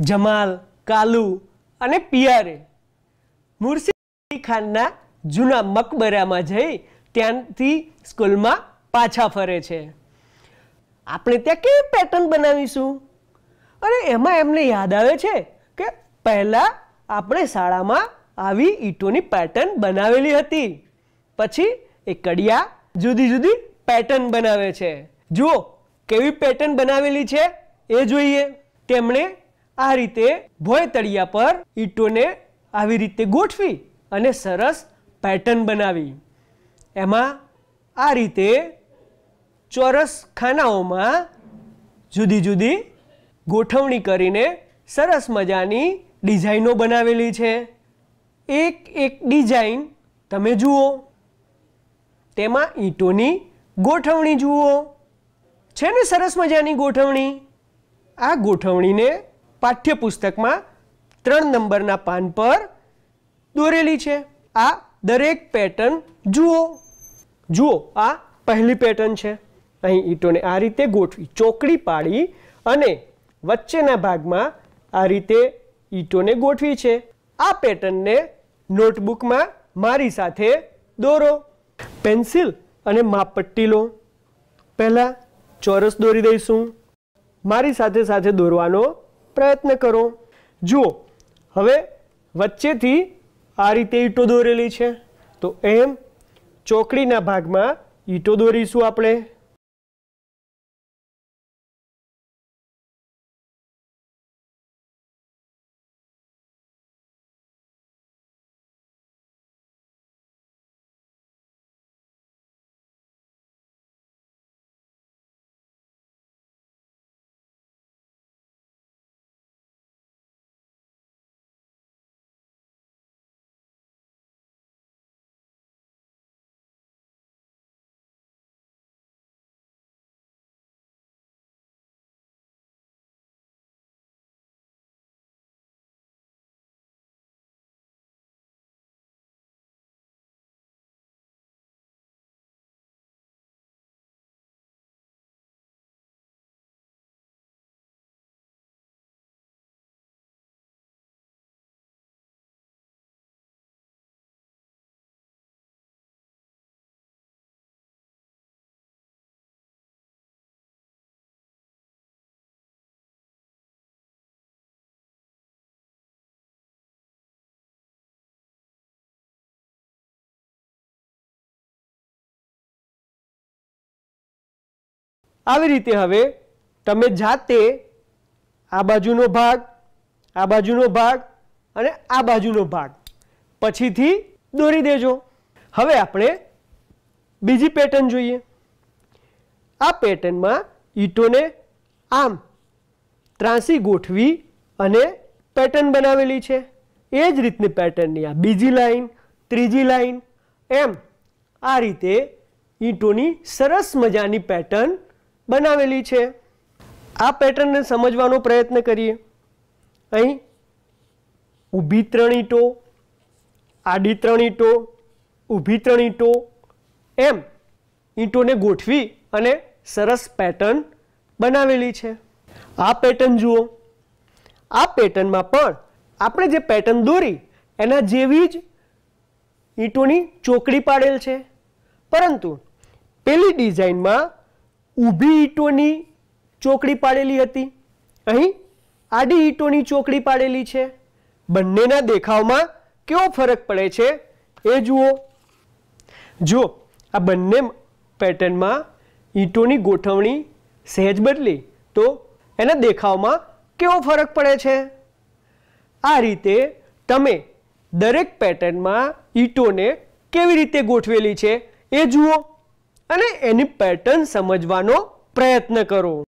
જમાલ કાલુ અને પિયારે મુર્શિદ ખાનના જૂના મકબરામાં જઈ ત્યાંથી સ્કૂલમાં પાછા ફરે છે આપણે ત્યાં કેવી પેટર્ન બનાવીશું અને એમાં એમને યાદ આવે છે કે પહેલાં આપણે શાળામાં આવી ઈંટોની પેટર્ન બનાવેલી હતી પછી એ કડિયા જુદી જુદી પેટર્ન બનાવે છે જુઓ કેવી પેટર્ન બનાવેલી છે એ જોઈએ તેમણે આ રીતે ભોય તળિયા પર ઈંટોને આવી રીતે ગોઠવી અને સરસ પેટર્ન બનાવી એમાં આ રીતે ચોરસ ખાનાઓમાં જુદી જુદી ગોઠવણી કરીને સરસ મજાની ડિઝાઇનો બનાવેલી છે એક એક ડિઝાઇન તમે જુઓ તેમાં ઈંટોની ગોઠવણી જુઓ છે ને સરસ મજાની ગોઠવણી આ ગોઠવણીને પાઠ્યપુસ્તકમાં ત્રણ નંબરના પાન પર દોરેલી છે આ દરેક પેટર્ન જુઓ જુઓ આ પહેલી પેટર્ન છે અહીં ઈંટોને આ રીતે ગોઠવી ચોકડી પાડી અને વચ્ચેના ભાગમાં આ રીતે ઈંટોને ગોઠવી છે આ પેટર્નને નોટબુકમાં મારી સાથે દોરો પેન્સિલ અને માપપટ્ટી લો પહેલાં ચોરસ દોરી દઈશું મારી સાથે સાથે દોરવાનો પ્રયત્ન કરો જુઓ હવે વચ્ચેથી આ રીતે ઈંટો દોરેલી છે તો એમ ચોકડીના ભાગમાં ઈંટો દોરીશું આપણે આવી રીતે હવે તમે જાતે આ બાજુનો ભાગ આ બાજુનો ભાગ અને આ બાજુનો ભાગ પછીથી દોરી દેજો હવે આપણે બીજી પેટર્ન જોઈએ આ પેટર્નમાં ઈંટોને આમ ત્રાંસી ગોઠવી અને પેટર્ન બનાવેલી છે એ જ રીતની પેટર્નની આ બીજી લાઈન ત્રીજી લાઈન એમ આ રીતે ઈંટોની સરસ મજાની પેટર્ન બનાવેલી છે આ પેટર્નને સમજવાનો પ્રયત્ન કરીએ અહીં ઊભી ત્રણ ઈંટો આડી ત્રણ ઈંટો ઊભી ત્રણ ઈંટો એમ ઈંટોને ગોઠવી અને સરસ પેટર્ન બનાવેલી છે આ પેટર્ન જુઓ આ પેટર્નમાં પણ આપણે જે પેટર્ન દોરી એના જેવી જ ઈંટોની ચોકડી પાડેલ છે પરંતુ પેલી ડિઝાઇનમાં ઊભી ઈંટોની ચોકડી પાડેલી હતી અહીં આડી ઈંટોની ચોકડી પાડેલી છે બંનેના દેખાવમાં કેવો ફરક પડે છે એ જુઓ જો આ બંને પેટર્નમાં ઈંટોની ગોઠવણી સહેજ બદલી તો એના દેખાવમાં કેવો ફરક પડે છે આ રીતે તમે દરેક પેટર્નમાં ઈંટોને કેવી રીતે ગોઠવેલી છે એ જુઓ અને એની પેટર્ન સમજવાનો પ્રયત્ન કરો